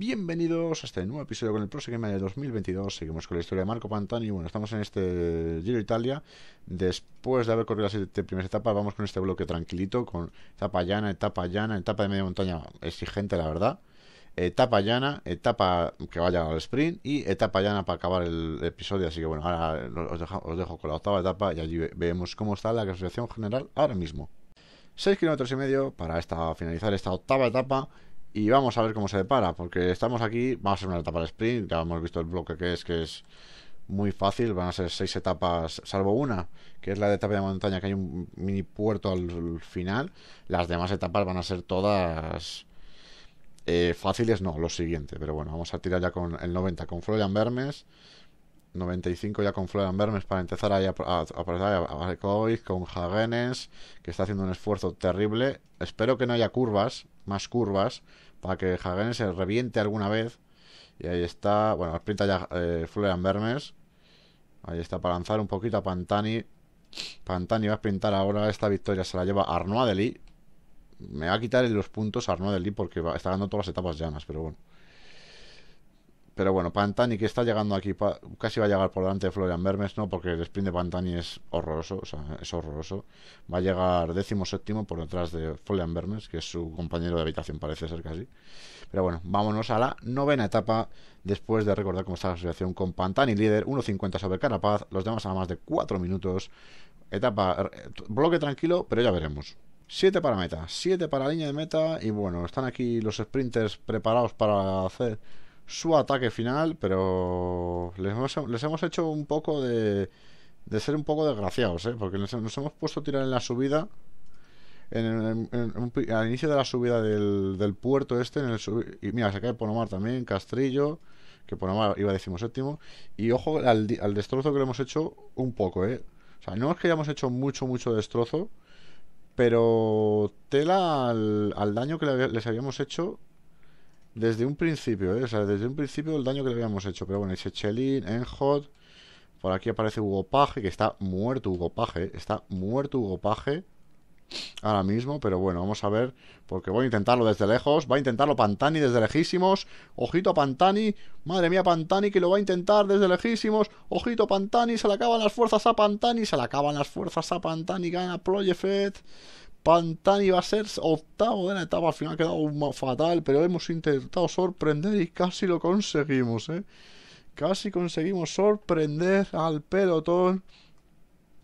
Bienvenidos a este nuevo episodio con el ProSeguimiento de 2022. Seguimos con la historia de Marco Pantani. Bueno, estamos en este Giro Italia. Después de haber corrido las primeras etapas, vamos con este bloque tranquilito, con etapa llana, etapa llana, etapa de media montaña exigente, la verdad. Etapa llana, etapa que vaya al sprint y etapa llana para acabar el episodio. Así que bueno, ahora os dejo, con la octava etapa y allí vemos cómo está la clasificación general ahora mismo. 6 kilómetros y medio para finalizar esta octava etapa y vamos a ver cómo se depara, porque estamos aquí, vamos a hacer una etapa de sprint, ya hemos visto el bloque que es, que es muy fácil, van a ser seis etapas, salvo una, que es la de etapa de montaña, que hay un mini puerto al final, las demás etapas van a ser todas eh, fáciles, no, lo siguiente, pero bueno, vamos a tirar ya con el 90, con Florian Bermes 95 ya con Florian Bermes para empezar a aparecer a, a, con Hagenes, que está haciendo un esfuerzo terrible, espero que no haya curvas, más curvas para que Hagen se reviente alguna vez. Y ahí está, bueno, Sprinta ya eh, Florian Vermes. Ahí está para lanzar un poquito a Pantani. Pantani va a sprintar ahora. Esta victoria se la lleva Arnaud Adelí. Me va a quitar los puntos Arnaud Adelí porque va, está ganando todas las etapas llanas, pero bueno. Pero bueno, Pantani que está llegando aquí, casi va a llegar por delante de Florian Bermes, ¿no? Porque el sprint de Pantani es horroroso, o sea, es horroroso. Va a llegar décimo séptimo por detrás de Florian Bermes, que es su compañero de habitación, parece ser casi. Pero bueno, vámonos a la novena etapa, después de recordar cómo está la asociación con Pantani líder, 1.50 sobre Carapaz, los demás a más de 4 minutos. Etapa, eh, bloque tranquilo, pero ya veremos. 7 para meta, 7 para línea de meta y bueno, están aquí los sprinters preparados para hacer su ataque final, pero les hemos, hecho un poco de, de ser un poco desgraciados, ¿eh? porque nos, hemos puesto a tirar en la subida, en, al inicio de la subida del, del puerto este, en el y mira, se cae Ponomar también, Castrillo, que Ponomar iba séptimo y ojo al, destrozo que le hemos hecho un poco, ¿eh? O sea, no es que hayamos hecho mucho, mucho destrozo, pero tela al, al daño que les habíamos hecho desde un principio, ¿eh? o sea, desde un principio el daño que le habíamos hecho. Pero bueno, en Enhot. Por aquí aparece Hugo Paje, que está muerto Hugo Paje. ¿eh? Está muerto Hugo Paje ahora mismo, pero bueno, vamos a ver, porque voy a intentarlo desde lejos, va a intentarlo Pantani desde lejísimos, ojito a Pantani, madre mía Pantani que lo va a intentar desde lejísimos, ojito Pantani, se le acaban las fuerzas a Pantani, se le acaban las fuerzas a Pantani, gana Projefet, Pantani va a ser octavo de la etapa Al final, ha quedado fatal, pero hemos intentado sorprender y casi lo conseguimos, ¿eh? Casi conseguimos sorprender al pelotón.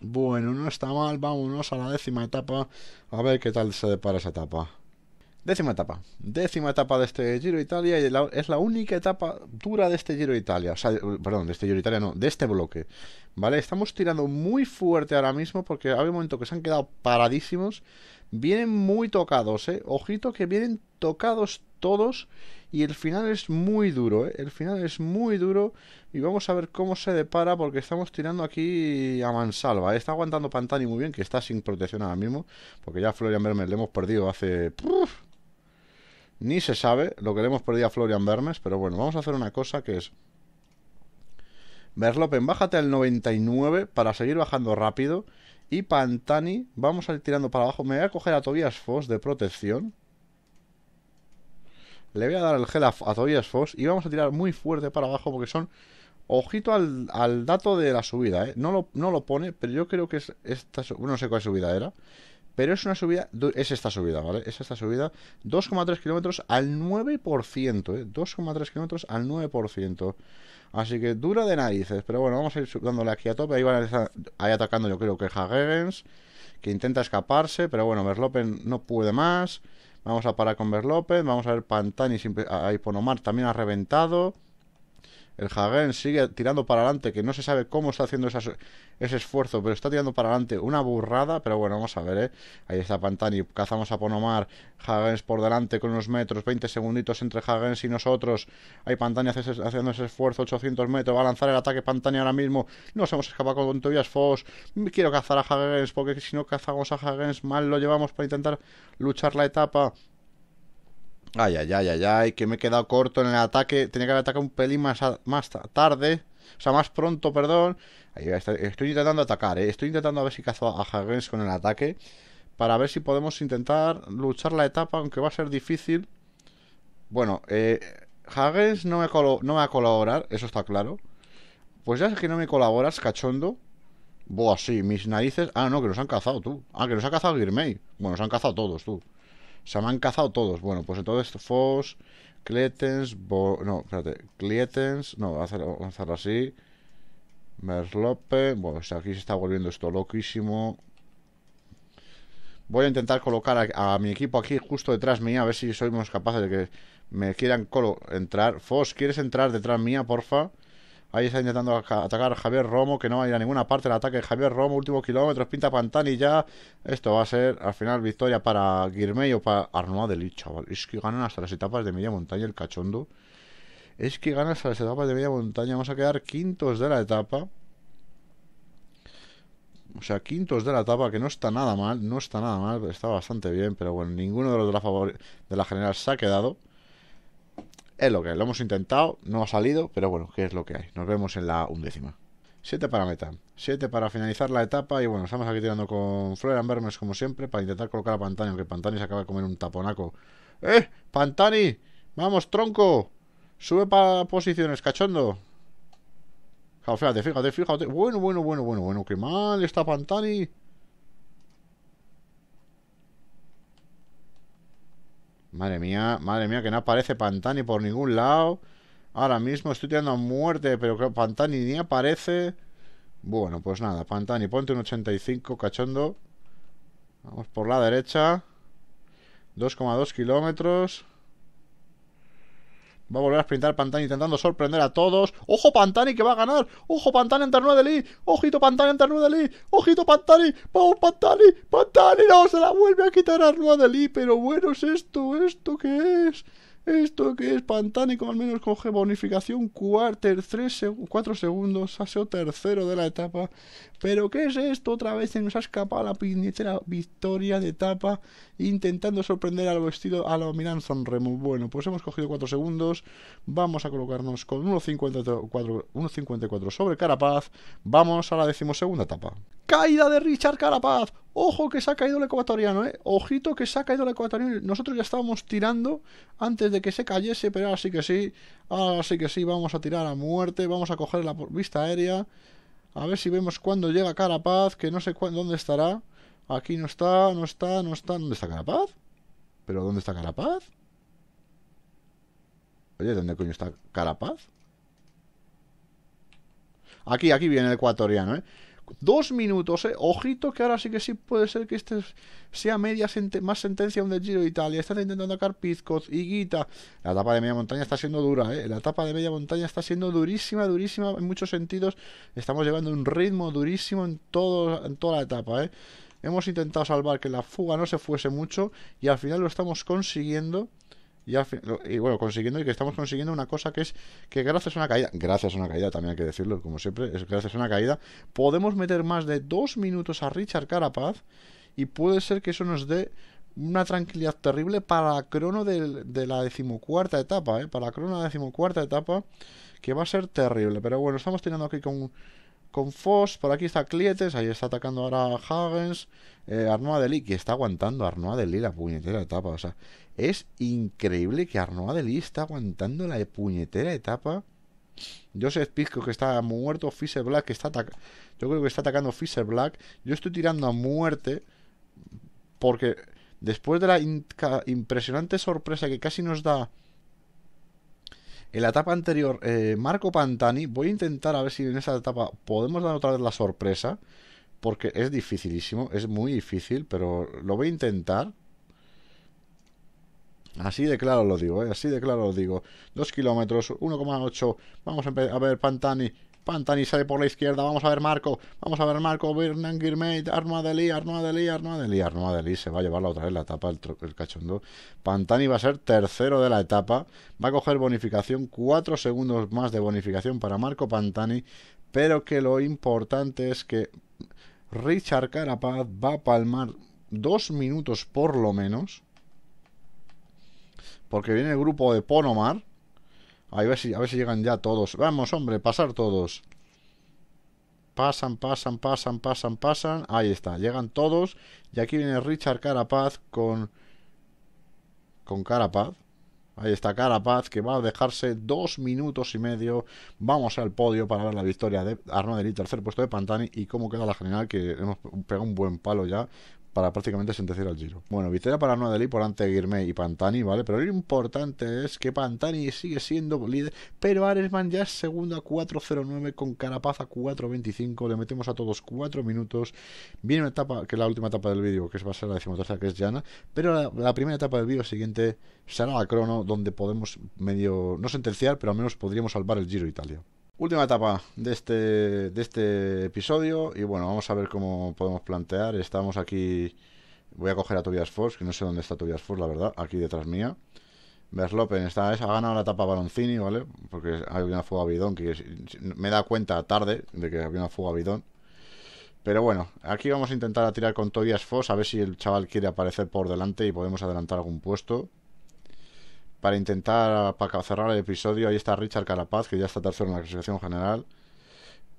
Bueno, no está mal, vámonos a la décima etapa, a ver qué tal se depara esa etapa. Décima etapa. Décima etapa de este Giro Italia y es la única etapa dura de este Giro Italia. O sea, perdón, de este Giro Italia no, de este bloque. ¿Vale? Estamos tirando muy fuerte ahora mismo porque hay un momento que se han quedado paradísimos. Vienen muy tocados, ¿eh? Ojito que vienen tocados todos y el final es muy duro, ¿eh? El final es muy duro y vamos a ver cómo se depara porque estamos tirando aquí a mansalva. ¿eh? Está aguantando Pantani muy bien, que está sin protección ahora mismo, porque ya Florian Vermeer le hemos perdido hace... Ni se sabe lo que le hemos perdido a Florian Vermes pero bueno, vamos a hacer una cosa que es... Verlopen, bájate al 99 para seguir bajando rápido. Y Pantani, vamos a ir tirando para abajo. Me voy a coger a Tobias Foss de protección. Le voy a dar el gel a, Tobias Foss y vamos a tirar muy fuerte para abajo porque son... Ojito al, al dato de la subida, ¿eh? No lo, no lo pone, pero yo creo que es esta... No sé cuál subida era. Pero es una subida, es esta subida, ¿vale? Es esta subida, 2,3 kilómetros al 9%, ¿eh? 2,3 kilómetros al 9%. Así que dura de narices, pero bueno, vamos a ir dándole aquí a tope. Ahí van a ahí atacando, yo creo que Hagens, que intenta escaparse, pero bueno, Verlopen no puede más. Vamos a parar con Verlopen, vamos a ver Pantani, a Hiponomar también ha reventado. El Hagen sigue tirando para adelante, que no se sabe cómo está haciendo ese esfuerzo, pero está tirando para adelante. Una burrada, pero bueno, vamos a ver, ¿eh? Ahí está Pantani, cazamos a Ponomar. Hagens por delante con unos metros, 20 segunditos entre Hagens y nosotros. Ahí Pantani haciendo ese esfuerzo, 800 metros, va a lanzar el ataque Pantani ahora mismo. Nos hemos escapado con Tobias Foss. Quiero cazar a Hagens, porque si no cazamos a Hagens, mal lo llevamos para intentar luchar la etapa. Ay, ay, ay, ay, ay, que me he quedado corto en el ataque. Tenía que haber atacado un pelín más, más tarde. O sea, más pronto, perdón. Ahí Estoy intentando atacar, ¿eh? Estoy intentando a ver si cazo a Hagens con el ataque. Para ver si podemos intentar luchar la etapa, aunque va a ser difícil. Bueno, eh, Hagens no me, no va a colaborar, eso está claro. Pues ya sé que no me colaboras, cachondo. Buah, sí, mis narices. Ah, no, que nos han cazado tú. Ah, que nos ha cazado Girmay. Bueno, nos han cazado todos tú. Se me han cazado todos. Bueno, pues entonces Foss, Cletens, no, espérate, Cletens, no, voy a, hacerlo así. Merlope, bueno, aquí se está volviendo esto loquísimo. Voy a intentar colocar a, mi equipo aquí justo detrás mía, a ver si somos capaces de que me quieran entrar. Foss, ¿quieres entrar detrás mía, porfa? Ahí está intentando atacar Javier Romo, que no va a ir a ninguna parte el ataque de Javier Romo. Últimos kilómetros, pinta y ya. Esto va a ser al final victoria para Guirmey o para Arnaud Delic, chaval. Es que ganan hasta las etapas de media montaña el cachondo. Es que ganan hasta las etapas de media montaña. Vamos a quedar quintos de la etapa. O sea, quintos de la etapa, que no está nada mal, no está nada mal, está bastante bien, pero bueno, ninguno de los de la general se ha quedado. Es lo que lo hemos intentado, no ha salido, pero bueno, qué es lo que hay. Nos vemos en la undécima. siete para meta, siete para finalizar la etapa y bueno, estamos aquí tirando con Florian Bermes como siempre para intentar colocar a Pantani, aunque Pantani se acaba de comer un taponaco. ¡Eh! ¡Pantani! ¡Vamos, tronco! Sube para posiciones, cachondo. Fíjate, fíjate, fíjate. Bueno, bueno, bueno, bueno, bueno. Qué mal está Pantani. Madre mía, madre mía, que no aparece Pantani por ningún lado. Ahora mismo estoy tirando a muerte, pero que Pantani ni aparece. Bueno, pues nada, Pantani, ponte un 85, cachondo. Vamos por la derecha. 2,2 kilómetros. Va a volver a sprintar Pantani intentando sorprender a todos. ¡Ojo Pantani que va a ganar! ¡Ojo Pantani en ternura de Lee! ¡Ojito Pantani en de Lee! ¡Ojito Pantani! ¡Vamos Pantani! ¡Pantani! ¡No! Se la vuelve a quitar a Arnua Lee. Pero bueno, ¿es esto? ¿Esto qué es? Esto que es pantánico, al menos coge bonificación 4 cuatro segundos, ha sido tercero de la etapa. Pero ¿qué es esto? Otra vez se nos ha escapado la piñetera victoria de etapa intentando sorprender al vestido a la Miran remo Bueno, pues hemos cogido 4 segundos, vamos a colocarnos con 1.54 sobre Carapaz, vamos a la decimosegunda etapa. Caída de Richard Carapaz, Ojo que se ha caído el ecuatoriano, ¿eh? Ojito que se ha caído el ecuatoriano. Nosotros ya estábamos tirando antes de que se cayese, pero ahora sí que sí. Ahora sí que sí, vamos a tirar a muerte. Vamos a coger la vista aérea. A ver si vemos cuándo llega Carapaz, que no sé dónde estará. Aquí no está, no está, no está. ¿Dónde está Carapaz? ¿Pero dónde está Carapaz? Oye, ¿dónde coño está Carapaz? Aquí, aquí viene el ecuatoriano, ¿eh? Dos minutos, eh. Ojito que ahora sí que sí puede ser que este sea media más sentencia un del Giro de Italia. Están intentando atacar Pizcoz, Higuita. La etapa de media montaña está siendo dura, eh. La etapa de media montaña está siendo durísima, durísima en muchos sentidos. Estamos llevando un ritmo durísimo en, todo, en toda la etapa, eh. Hemos intentado salvar que la fuga no se fuese mucho y al final lo estamos consiguiendo y, bueno, consiguiendo y que estamos consiguiendo una cosa que es que gracias a una caída, gracias a una caída también hay que decirlo, como siempre, es gracias a una caída, podemos meter más de dos minutos a Richard Carapaz y puede ser que eso nos dé una tranquilidad terrible para la crono de, la decimocuarta etapa, ¿eh? para la crono de la decimocuarta etapa, que va a ser terrible. Pero bueno, estamos tirando aquí con con Foss. Por aquí está Clietes. Ahí está atacando ahora Hagens. Eh, Arnoa de Lee, que está aguantando Arnoa de Lee la puñetera etapa. O sea, es increíble que Arnoa de Lee está aguantando la puñetera etapa. sé Pisco que está muerto. Fisher Black que está atacando. Yo creo que está atacando Fisher Black. Yo estoy tirando a muerte. Porque después de la impresionante sorpresa que casi nos da en la etapa anterior, eh, Marco Pantani, voy a intentar a ver si en esa etapa podemos dar otra vez la sorpresa, porque es dificilísimo, es muy difícil, pero lo voy a intentar. Así de claro lo digo, ¿eh? así de claro lo digo. Dos kilómetros, 1,8. Vamos a ver, Pantani. Pantani sale por la izquierda, vamos a ver Marco, vamos a ver Marco, Bernan Girmay, Arnoa Lee, Arnoa Delí, se va a llevar la otra vez la etapa, el, el, cachondo. Pantani va a ser tercero de la etapa, va a coger bonificación, cuatro segundos más de bonificación para Marco Pantani, pero que lo importante es que Richard Carapaz va a palmar dos minutos por lo menos, porque viene el grupo de Ponomar, a ver, si, a llegan ya todos. Vamos, hombre, pasar todos. Pasan, pasan, pasan, pasan, pasan. Ahí está, llegan todos. Y aquí viene Richard Carapaz con... Con Carapaz. Ahí está Carapaz, que va a dejarse dos minutos y medio. Vamos al podio para ver la victoria de Arnaud tercer puesto de Pantani. Y cómo queda la general, que hemos pegado un buen palo ya para prácticamente sentenciar al Giro. Bueno, victoria para Nuadeli por ante Guirmay y Pantani, ¿vale? Pero lo importante es que Pantani sigue siendo líder, pero Aresman ya es segundo a 4.09 con Carapaz a 4.25. Le metemos a todos 4 minutos. Viene una etapa, que es la última etapa del vídeo, que va a ser la decimotercera, que es Llana. Pero la, la primera etapa del vídeo siguiente será la crono, donde podemos medio, no sentenciar, pero al menos podríamos salvar el Giro Italia. Última etapa de este, de este episodio y bueno, vamos a ver cómo podemos plantear. Estamos aquí, voy a coger a Tobias Foss, que no sé dónde está Tobias Foss, la verdad, aquí detrás mía. Verlopen López está ha ganado la etapa Baloncini, ¿vale? Porque hay una fuga a bidón, que me da cuenta tarde de que había una fuga a bidón. Pero bueno, aquí vamos a intentar a tirar con Tobias Foss, a ver si el chaval quiere aparecer por delante y podemos adelantar algún puesto para intentar para cerrar el episodio. Ahí está Richard Carapaz, que ya está tercero en la clasificación general.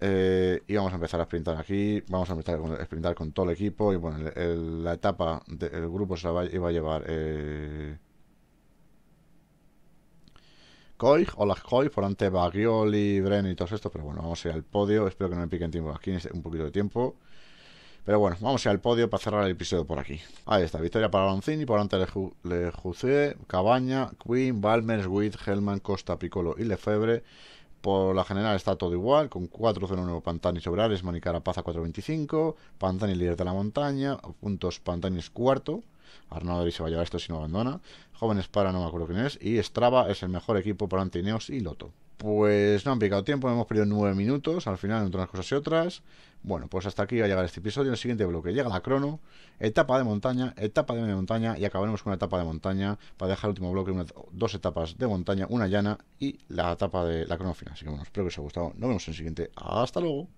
Eh, y vamos a empezar a sprintar aquí. Vamos a empezar a sprintar con todo el equipo. Y bueno, la etapa del grupo se la va, iba a llevar eh, hola Koich, por ante Bagioli, Bren y todos esto. Pero bueno, vamos a ir al podio. Espero que no me piquen tiempo aquí, un poquito de tiempo. Pero bueno, vamos al podio para cerrar el episodio por aquí. Ahí está, victoria para Lanzini, por antes Le Cabaña, Queen, Balmer, Witt, Hellman, Costa, Piccolo y Lefebvre. Por la general está todo igual, con 4-0-1 Pantani sobre Ares, Manicara 4-25, Pantani líder de la montaña, puntos Pantani cuarto, y se va a llevar esto si no abandona. Jóvenes para, no me acuerdo quién es. Y Strava es el mejor equipo para Antineos y Loto. Pues no han picado tiempo, hemos perdido nueve minutos, al final entre unas cosas y otras. Bueno, pues hasta aquí va a llegar este episodio. En el siguiente bloque llega la crono, etapa de montaña, etapa de montaña y acabaremos con una etapa de montaña para dejar el último bloque una, dos etapas de montaña, una llana y la etapa de la crono final. Así que bueno, espero que os haya gustado. Nos vemos en el siguiente. Hasta luego.